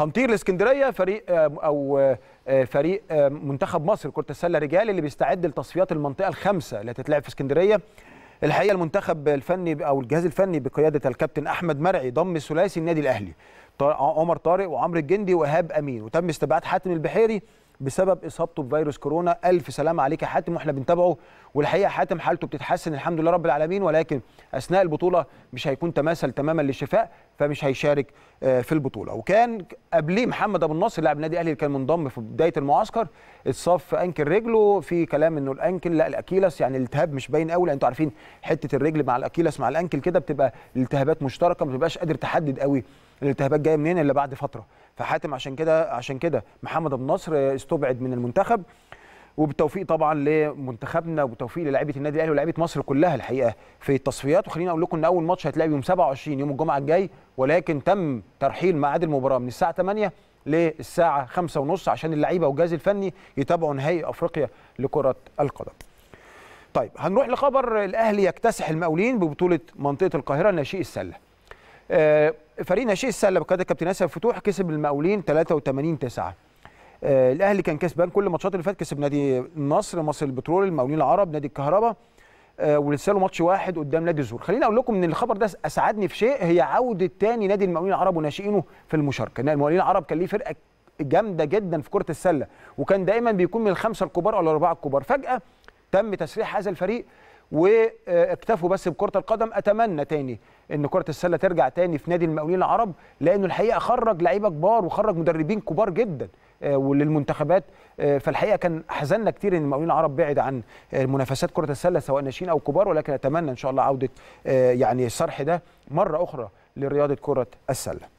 هنطير لاسكندريه فريق آه، او آه، آه، فريق منتخب مصر كره السله رجال اللي بيستعد لتصفيات المنطقه الخامسه اللي هتتلعب في اسكندريه الحقيقه المنتخب الفني او الجهاز الفني بقياده الكابتن احمد مرعي ضم ثلاثي النادي الاهلي عمر طارق وعمرو الجندي وهاب امين وتم استبعاد حاتم البحيري بسبب اصابته بفيروس كورونا الف سلامه عليك يا حاتم واحنا بنتابعه والحقيقه حاتم حالته بتتحسن الحمد لله رب العالمين ولكن اثناء البطوله مش هيكون تماثل تماما للشفاء فمش هيشارك آه، في البطوله وكان قبليه محمد ابو النصر لاعب النادي الاهلي اللي كان منضم في بدايه المعسكر اتصاب في انكل رجله في كلام انه الانكل لا الاكيلس يعني الالتهاب مش باين قوي لان انتوا عارفين حته الرجل مع الاكيلس مع الانكل كده بتبقى التهابات مشتركه ما بتبقاش قادر تحدد قوي الالتهابات جايه منين الا بعد فتره فحاتم عشان كده عشان كده محمد ابو النصر استبعد من المنتخب وبالتوفيق طبعا لمنتخبنا وبالتوفيق للاعيبه النادي الاهلي ولاعيبه مصر كلها الحقيقه في التصفيات وخليني اقول لكم ان اول ماتش هيتلعب يوم 27 يوم الجمعه الجاي ولكن تم ترحيل ميعاد المباراه من الساعه 8 للساعه 5 ونص عشان اللعيبه والجهاز الفني يتابعوا نهائي افريقيا لكره القدم. طيب هنروح لخبر الاهلي يكتسح المقاولين ببطوله منطقه القاهره ناشئ السله. آه، فريق ناشئ السله بقياده كابتن اسف فتوح كسب المقاولين 83 9 آه، الاهلي كان كسبان كل الماتشات اللي فات كسب نادي النصر مصر البترول المقاولين العرب نادي الكهرباء آه، ولسه له ماتش واحد قدام نادي الزور خليني اقول لكم ان الخبر ده اسعدني في شيء هي عوده تاني نادي المقاولين العرب وناشئينه في المشاركه نادي المقاولين العرب كان ليه فرقه جامده جدا في كره السله وكان دايما بيكون من الخمسه الكبار او الاربعه الكبار فجاه تم تسريح هذا الفريق واكتفوا بس بكره القدم اتمنى تاني ان كره السله ترجع تاني في نادي المقاولين العرب لانه الحقيقه خرج لعيبه كبار وخرج مدربين كبار جدا آه، وللمنتخبات آه، فالحقيقه كان حزننا كتير ان المقاولين العرب بعد عن آه، منافسات كره السله سواء ناشئين او كبار ولكن اتمنى ان شاء الله عوده يعني الصرح ده مره اخرى لرياضه كره السله